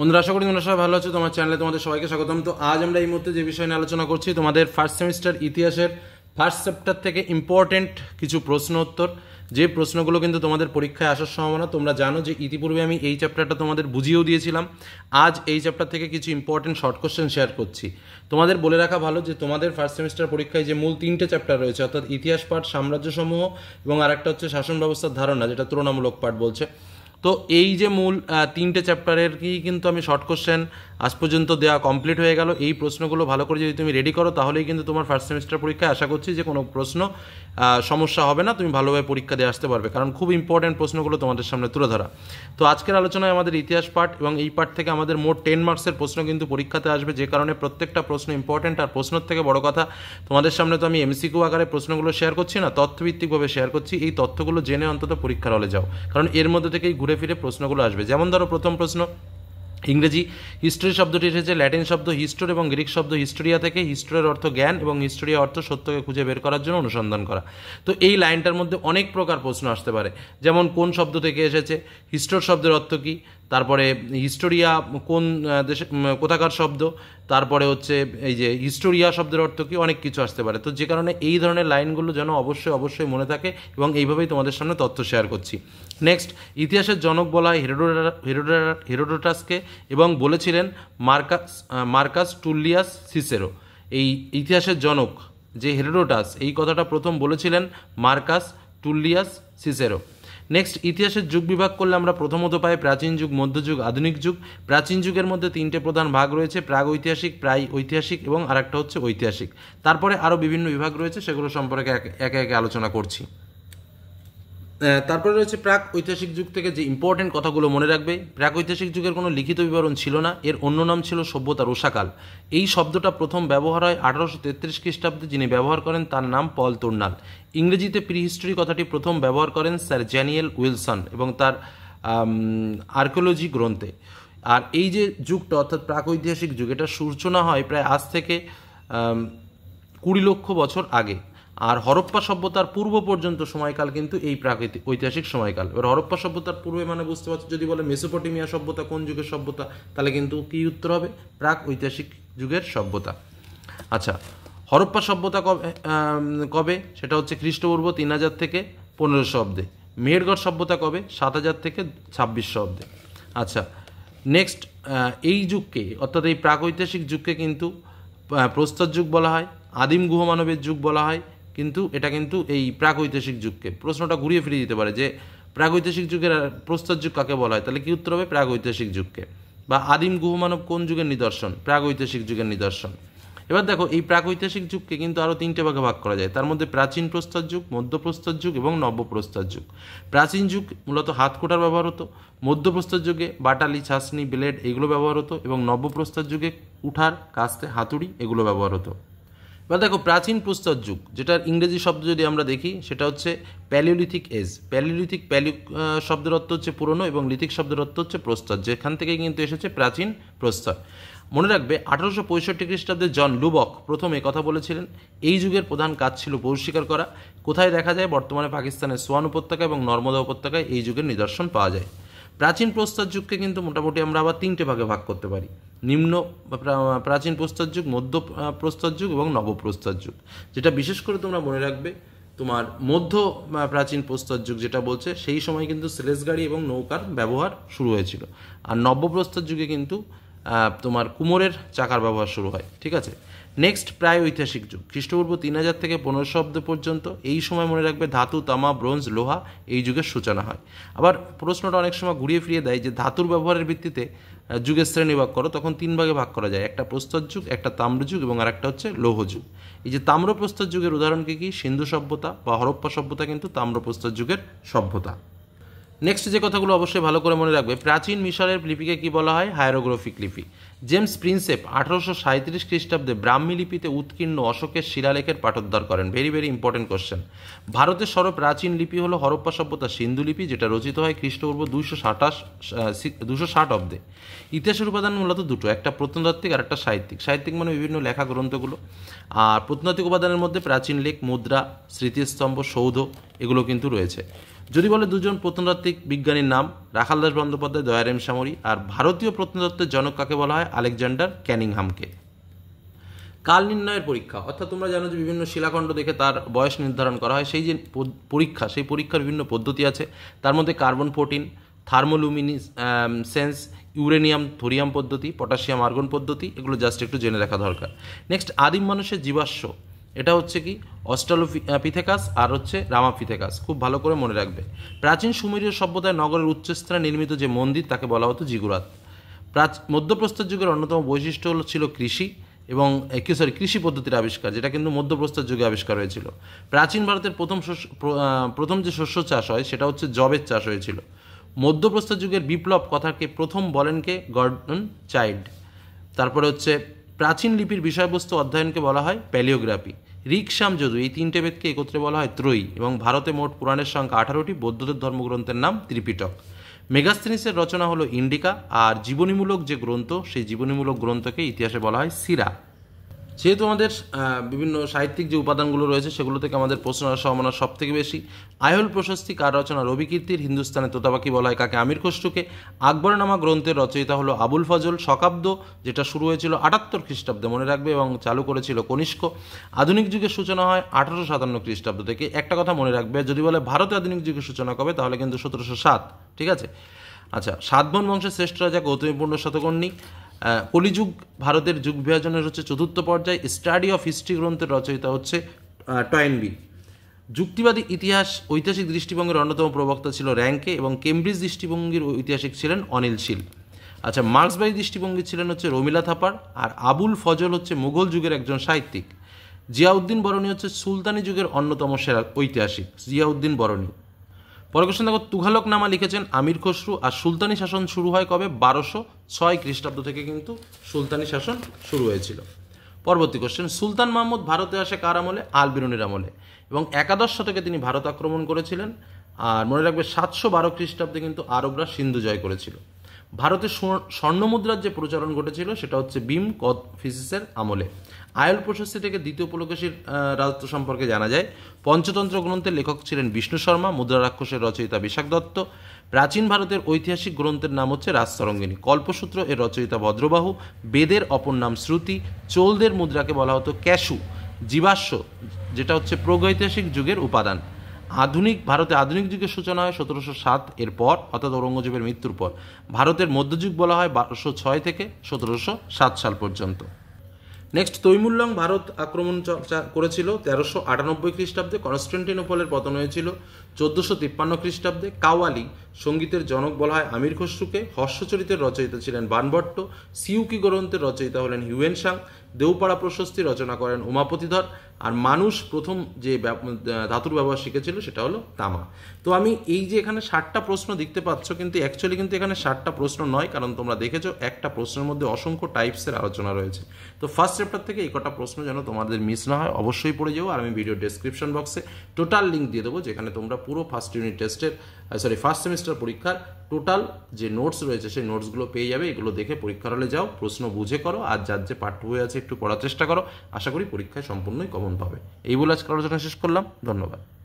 বন্ধুরা আশা করি তোমরা সবাই ভালো আছো তোমার চ্যানেলে তোমাদের সবাইকে স্বাগতম তো আজ আমরা এই মুহূর্তে যে বিষয় নিয়ে আলোচনা করছি তোমাদের ফার্স্ট সেমিস্টার ইতিহাসের ফার্স্ট চ্যাপ্টার থেকে ইম্পর্টেন্ট কিছু প্রশ্ন উত্তর যে প্রশ্নগুলো কিন্তু তোমাদের পরীক্ষায় আসার সম্ভাবনা তোমরা জানো যে ইতিপূর্বে আমি এই চ্যাপ্টারটা তোমাদের বুঝিয়েও দিয়েছিলাম আজ এই চ্যাপ্টার থেকে কিছু ইম্পর্টেন্ট শর্ট কোশ্চেন শেয়ার করছি তোমাদের বলে রাখা ভালো যে তোমাদের ফার্স্ট সেমিস্টার পরীক্ষায় যে মূল তিনটে চ্যাপ্টার রয়েছে অর্থাৎ ইতিহাস পাঠ সাম্রাজ্যসমূহ এবং আরেকটা হচ্ছে শাসন ব্যবস্থার ধারণা যেটা তুলনামূলক পাঠ বলছে তো এই যে মূল তিনটে চ্যাপ্টারের কি কিন্তু আমি শর্ট কোশ্চেন আজ পর্যন্ত দেওয়া কমপ্লিট হয়ে গেল এই প্রশ্নগুলো ভালো করে যদি তুমি রেডি করো তাহলেই কিন্তু তোমার ফার্স্ট সেমিস্টার পরীক্ষায় আশা করছি যে কোনো প্রশ্ন সমস্যা হবে না তুমি ভালোভাবে পরীক্ষা দিয়ে আসতে পারবে কারণ খুব ইম্পর্ট্যান্ট প্রশ্নগুলো তোমাদের সামনে তুলে ধরা তো আজকের আলোচনায় আমাদের ইতিহাস পাঠ এবং এই পাঠ থেকে আমাদের মোট টেন মার্কসের প্রশ্ন কিন্তু পরীক্ষাতে আসবে যে কারণে প্রত্যেকটা প্রশ্ন ইম্পর্ট্যান্ট আর প্রশ্নের থেকে বড় কথা তোমাদের সামনে তো আমি এমসিকিউ আকারে প্রশ্নগুলো শেয়ার করছি না তথ্যভিত্তিকভাবে শেয়ার করছি এই তথ্যগুলো জেনে অন্তত পরীক্ষার হলে যাও কারণ এর মধ্যে থেকেই ঘুরে ফিরে প্রশ্নগুলো আসবে যেমন ধরো প্রথম প্রশ্ন ইংরেজি হিস্ট্রি শব্দটি এসেছে ল্যাটিন শব্দ হিস্টোর এবং গ্রিক শব্দ হিস্টোরিয়া থেকে হিস্টোরের অর্থ জ্ঞান এবং হিস্টোরিয়া অর্থ সত্যকে খুঁজে বের করার জন্য অনুসন্ধান করা তো এই লাইনটার মধ্যে অনেক প্রকার প্রশ্ন আসতে পারে যেমন কোন শব্দ থেকে এসেছে হিস্টোর শব্দের অর্থ কী তারপরে হিস্টোরিয়া কোন দেশে কোথাকার শব্দ তারপরে হচ্ছে এই যে হিস্টোরিয়া শব্দের অর্থ কি অনেক কিছু আসতে পারে তো যে কারণে এই ধরনের লাইনগুলো যেন অবশ্যই অবশ্যই মনে থাকে এবং এইভাবেই তোমাদের সামনে তথ্য শেয়ার করছি নেক্সট ইতিহাসের জনক বলা হয় হেরোডোটাসকে এবং বলেছিলেন মার্কাস মার্কাস টুল্লিয়াস সিসেরো এই ইতিহাসের জনক যে হেরোডোটাস এই কথাটা প্রথম বলেছিলেন মার্কাস টুল্লিয়াস সিসেরো নেক্সট ইতিহাসের যুগ বিভাগ করলে আমরা প্রথমত পাই প্রাচীন যুগ মধ্যযুগ আধুনিক যুগ প্রাচীন যুগের মধ্যে তিনটে প্রধান ভাগ রয়েছে প্রাগ ঐতিহাসিক প্রায় ঐতিহাসিক এবং আরেকটা হচ্ছে ঐতিহাসিক তারপরে আরও বিভিন্ন বিভাগ রয়েছে সেগুলো সম্পর্কে একে একে আলোচনা করছি তারপরে রয়েছে প্রাক ঐতিহাসিক যুগ থেকে যে ইম্পর্টেন্ট কথাগুলো মনে রাখবে প্রাক ঐতিহাসিক যুগের কোনো লিখিত বিবরণ ছিল না এর অন্য নাম ছিল সভ্যতার ওষাকাল এই শব্দটা প্রথম ব্যবহার হয় আঠারোশো তেত্রিশ খ্রিস্টাব্দে যিনি ব্যবহার করেন তার নাম পল তোর্নাল ইংরেজিতে প্রিহিস্টরি কথাটি প্রথম ব্যবহার করেন স্যার জ্যানিয়েল উইলসন এবং তার আর্কিওলজি গ্রন্থে আর এই যে যুগটা অর্থাৎ প্রাক ঐতিহাসিক যুগ এটা সূচনা হয় প্রায় আজ থেকে কুড়ি লক্ষ বছর আগে আর হরপ্পা সভ্যতার পূর্ব পর্যন্ত সময়কাল কিন্তু এই প্রাকৃতিক ঐতিহাসিক সময়কাল এবার হরপ্পা সভ্যতার পূর্বে মানে বুঝতে পারছো যদি বলে মেসোপটেমিয়া সভ্যতা কোন যুগের সভ্যতা তাহলে কিন্তু কি উত্তর হবে প্রাক ঐতিহাসিক যুগের সভ্যতা আচ্ছা হরপ্পা সভ্যতা কবে কবে সেটা হচ্ছে খ্রিস্টপূর্ব তিন হাজার থেকে পনেরোশো অব্দে মেহেরগড় সভ্যতা কবে সাত হাজার থেকে ছাব্বিশশো অব্দে আচ্ছা নেক্সট এই যুগকে অর্থাৎ এই প্রাগৈতিহাসিক যুগকে কিন্তু প্রস্তর যুগ বলা হয় আদিম গুহমানবের যুগ বলা হয় কিন্তু এটা কিন্তু এই প্রাগৈতিহাসিক যুগকে প্রশ্নটা ঘুরিয়ে ফিরিয়ে দিতে পারে যে প্রাগৈতিহাসিক যুগের প্রস্তর যুগ কাকে বলা হয় তাহলে কি উত্তর হবে প্রাগৈতিহাসিক যুগকে বা আদিম গুহমানব কোন যুগের নিদর্শন প্রাগৈতিহাসিক যুগের নিদর্শন এবার দেখো এই প্রাগৈতিহাসিক যুগকে কিন্তু আরও তিনটে ভাগে ভাগ করা যায় তার মধ্যে প্রাচীন প্রস্তর যুগ মধ্যপ্রস্তর যুগ এবং নব্যপ্রস্তর যুগ প্রাচীন যুগ মূলত হাত কোটার ব্যবহার হতো মধ্যপ্রস্তর যুগে বাটালি ছাসনি ব্লেড এগুলো ব্যবহার হতো এবং নব্যপ্রস্তর যুগে উঠার কাস্তে হাতুড়ি এগুলো ব্যবহার হতো বা দেখো প্রাচীন প্রস্তর যুগ যেটার ইংরেজি শব্দ যদি আমরা দেখি সেটা হচ্ছে প্যালিওলিথিক এজ প্যালিওলিথিক প্যালিও শব্দের অর্থ হচ্ছে পুরনো এবং লিথিক শব্দের অর্থ হচ্ছে প্রস্তর যেখান থেকে কিন্তু এসেছে প্রাচীন প্রস্তর মনে রাখবে আঠারোশো পঁয়ষট্টি খ্রিস্টাব্দে জন লুবক প্রথম কথা বলেছিলেন এই যুগের প্রধান কাজ ছিল পরিষ্কার করা কোথায় দেখা যায় বর্তমানে পাকিস্তানের সোয়ান উপত্যকা এবং নর্মদা উপত্যকায় এই যুগের নিদর্শন পাওয়া যায় প্রাচীন প্রস্তর যুগকে কিন্তু মোটামুটি আমরা আবার তিনটে ভাগে ভাগ করতে পারি নিম্ন প্রাচীন প্রস্তর যুগ মধ্য প্রস্তর যুগ এবং নবপ্রস্তর যুগ যেটা বিশেষ করে তোমরা মনে রাখবে তোমার মধ্য প্রাচীন প্রস্তর যুগ যেটা বলছে সেই সময় কিন্তু সেলেস গাড়ি এবং নৌকার ব্যবহার শুরু হয়েছিল আর নব্যপ্রস্তর যুগে কিন্তু তোমার কুমোরের চাকার ব্যবহার শুরু হয় ঠিক আছে নেক্সট প্রায় ঐতিহাসিক যুগ খ্রিস্টপূর্ব তিন হাজার থেকে পনেরোশো অব্দ পর্যন্ত এই সময় মনে রাখবে ধাতু তামা ব্রোঞ্জ লোহা এই যুগের সূচনা হয় আবার প্রশ্নটা অনেক সময় ঘুরিয়ে ফিরিয়ে দেয় যে ধাতুর ব্যবহারের ভিত্তিতে যুগের শ্রেণী ভাগ করো তখন তিন ভাগে ভাগ করা যায় একটা প্রস্তর যুগ একটা তাম্র যুগ এবং আর একটা হচ্ছে লৌহ যুগ এই যে তাম্র প্রস্তর যুগের উদাহরণ কি কি সিন্ধু সভ্যতা বা হরপ্পা সভ্যতা কিন্তু তাম্র প্রস্তর যুগের সভ্যতা নেক্সট যে কথাগুলো অবশ্যই ভালো করে মনে রাখবে প্রাচীন মিশরের লিপিকে কি বলা হয় হায়ারোগ্রাফিক লিপি জেমস প্রিন্সেপ আঠারোশো সাঁত্রিশ খ্রিস্টাব্দে ব্রাহ্মী লিপিতে উৎকীর্ণ অশোকের শিলালেখের পাঠোদ্ধার করেন ভেরি ভেরি ইম্পর্টেন্ট কোশ্চেন ভারতের সর্বপ্রাচীন লিপি হলো হরপ্পা সভ্যতা সিন্ধু লিপি যেটা রচিত হয় খ্রিস্টপূর্ব দুইশো সাতাশ দুশো ষাট অব্দে ইতিহাসের উপাদান মূলত দুটো একটা প্রত্নতাত্ত্বিক আর একটা সাহিত্যিক সাহিত্যিক মানে বিভিন্ন লেখা গ্রন্থগুলো আর প্রত্নতাত্ত্বিক উপাদানের মধ্যে প্রাচীন লেখ মুদ্রা স্মৃতিস্তম্ভ সৌধ এগুলো কিন্তু রয়েছে যদি বলে দুজন প্রত্নতাত্ত্বিক বিজ্ঞানীর নাম রাখালদাস বন্দ্যোপাধ্যায় দয়ারেম সামরি আর ভারতীয় প্রত্নতত্ত্বের জনক কাকে বলা হয় আলেকজান্ডার ক্যানিংহামকে কাল নির্ণয়ের পরীক্ষা অর্থাৎ তোমরা জানো যে বিভিন্ন শিলাখণ্ড দেখে তার বয়স নির্ধারণ করা হয় সেই যে পরীক্ষা সেই পরীক্ষার বিভিন্ন পদ্ধতি আছে তার মধ্যে carbon fourteen thermoluminescence uranium thorium পদ্ধতি পটাশিয়াম আর্গন পদ্ধতি এগুলো জাস্ট একটু জেনে রাখা দরকার নেক্সট আদিম মানুষের জীবাশ্ম এটা হচ্ছে কি অস্ট্রালোপিথেকাস আর হচ্ছে রামাফিথেকাস খুব ভালো করে মনে রাখবে প্রাচীন সুমেরীয় সভ্যতায় নগরের উচ্চস্থানে নির্মিত যে মন্দির তাকে বলা হতো জিগুরাত প্রাচ মধ্যপ্রস্তর যুগের অন্যতম বৈশিষ্ট্য হল ছিল কৃষি এবং কি সরি কৃষি পদ্ধতির আবিষ্কার যেটা কিন্তু মধ্যপ্রস্তর যুগে আবিষ্কার হয়েছিল প্রাচীন ভারতের প্রথম প্রথম যে শস্য চাষ হয় সেটা হচ্ছে জবের চাষ হয়েছিল মধ্যপ্রস্তর যুগের বিপ্লব কথাকে প্রথম বলেন কে গর্ডন চাইল্ড তারপরে হচ্ছে প্রাচীন লিপির বিষয়বস্তু অধ্যয়নকে বলা হয় প্যালিওগ্রাফি রিকসাম যদু এই তিনটে বেদকে একত্রে বলা হয় ত্রয়ী এবং ভারতে মোট পুরাণের সংখ্যা আঠারোটি বৌদ্ধদের ধর্মগ্রন্থের নাম ত্রিপিটক মেগাস্থেনিসের রচনা হলো ইন্ডিকা আর জীবনীমূলক যে গ্রন্থ সেই জীবনীমূলক গ্রন্থকে ইতিহাসে বলা হয় সিরা যেহেতু আমাদের বিভিন্ন সাহিত্যিক যে উপাদানগুলো রয়েছে সেগুলো থেকে আমাদের প্রশ্ন সম্ভাবনা সব থেকে বেশি আয়ল প্রশস্তি কার রচনা রবি কীর্তির হিন্দুস্তানে তোতাবাকি বলা হয় কাকে আমির খসরুকে আকবরনামা গ্রন্থের রচয়িতা হলো আবুল ফজল শকাব্দ যেটা শুরু হয়েছিল আটাত্তর খ্রিস্টাব্দে মনে রাখবে এবং চালু করেছিল কনিষ্ক আধুনিক যুগের সূচনা হয় আঠারোশো সাতান্ন খ্রিস্টাব্দ থেকে একটা কথা মনে রাখবে যদি বলে ভারতে আধুনিক যুগের সূচনা কবে তাহলে কিন্তু সতেরোশো সাত ঠিক আছে আচ্ছা সাতবন বংশের শ্রেষ্ঠ রাজা গৌতমীপূর্ণ শতকর্ণী কলিযুগ ভারতের যুগ বিভাজনের হচ্ছে চতুর্থ পর্যায়ে স্টাডি অফ হিস্ট্রি গ্রন্থের রচয়িতা হচ্ছে টয়েনবি যুক্তিবাদী ইতিহাস ঐতিহাসিক দৃষ্টিভঙ্গির অন্যতম প্রবক্তা ছিল র্যাঙ্কে এবং কেমব্রিজ দৃষ্টিভঙ্গির ঐতিহাসিক ছিলেন অনিল শীল আচ্ছা মার্ক্সবাদী দৃষ্টিভঙ্গি ছিলেন হচ্ছে রমিলা থাপার আর আবুল ফজল হচ্ছে মুঘল যুগের একজন সাহিত্যিক জিয়াউদ্দিন বরণী হচ্ছে সুলতানি যুগের অন্যতম সেরা ঐতিহাসিক জিয়াউদ্দিন বরণী পরে কোশ্চেন দেখো তুঘালক নামা লিখেছেন আমির খসরু আর সুলতানি শাসন শুরু হয় কবে বারোশো ছয় খ্রিস্টাব্দ থেকে কিন্তু সুলতানি শাসন শুরু হয়েছিল পরবর্তী কোশ্চেন সুলতান মাহমুদ ভারতে আসে কার আমলে আলবিরুনির আমলে এবং একাদশ শতকে তিনি ভারত আক্রমণ করেছিলেন আর মনে রাখবে সাতশো বারো খ্রিস্টাব্দে কিন্তু আরবরা সিন্ধু জয় করেছিল ভারতের স্বর্ণ মুদ্রার যে প্রচলন ঘটেছিল সেটা হচ্ছে বিম ফিসিসের আমলে আয়ল প্রশস্তি থেকে দ্বিতীয় পুলকেশীর রাজত্ব সম্পর্কে জানা যায় পঞ্চতন্ত্র গ্রন্থের লেখক ছিলেন বিষ্ণু শর্মা মুদ্রা রাক্ষসের রচয়িতা বিশাখ দত্ত প্রাচীন ভারতের ঐতিহাসিক গ্রন্থের নাম হচ্ছে রাজতরঙ্গিনী কল্পসূত্র এর রচয়িতা ভদ্রবাহু বেদের অপর নাম শ্রুতি চোলদের মুদ্রাকে বলা হতো ক্যাশু জীবাশ্ম যেটা হচ্ছে প্রগৈতিহাসিক যুগের উপাদান আধুনিক ভারতে আধুনিক যুগের সূচনা হয় সতেরোশো সাত এর পর অর্থাৎ ঔরঙ্গজেবের মৃত্যুর পর ভারতের মধ্যযুগ বলা হয় বারোশো ছয় থেকে সতেরোশো সাত সাল পর্যন্ত নেক্সট তৈমুল্লং ভারত আক্রমণ করেছিল তেরোশো আটানব্বই খ্রিস্টাব্দে কনস্টান্টিনোপলের পতন হয়েছিল চোদ্দোশো তিপ্পান্ন খ্রিস্টাব্দে কাওয়ালি সঙ্গীতের জনক বলা হয় আমির খসরুকে হর্ষচরিতের রচয়িতা ছিলেন বানভট্ট সিউকি গ্রন্থের রচয়িতা হলেন হিউয়েন সাং দেউপাড়া প্রশস্তি রচনা করেন উমাপতিধর আর মানুষ প্রথম যে ধাতুর ব্যবহার শিখেছিল সেটা হলো তামা তো আমি এই যে এখানে ষাটটা প্রশ্ন দেখতে পাচ্ছ কিন্তু অ্যাকচুয়ালি কিন্তু এখানে ষাটটা প্রশ্ন নয় কারণ তোমরা দেখেছো একটা প্রশ্নের মধ্যে অসংখ্য টাইপসের আলোচনা রয়েছে তো ফার্স্ট চ্যাপ্টার থেকে এই কটা প্রশ্ন যেন তোমাদের মিস না হয় অবশ্যই পড়ে যাও আর আমি ভিডিও ডেসক্রিপশন বক্সে টোটাল লিঙ্ক দিয়ে দেবো যেখানে তোমরা পুরো ফার্স্ট ইউনিট টেস্টের সরি ফার্স্ট সেমিস্টার পরীক্ষার টোটাল যে নোটস রয়েছে সেই নোটসগুলো পেয়ে যাবে এগুলো দেখে পরীক্ষার হলে যাও প্রশ্ন বুঝে করো আর যার যে পাঠ্য বই আছে একটু পড়ার চেষ্টা করো আশা করি পরীক্ষায় সম্পূর্ণই কমন পাবে এই বলে আজকে আলোচনা শেষ করলাম ধন্যবাদ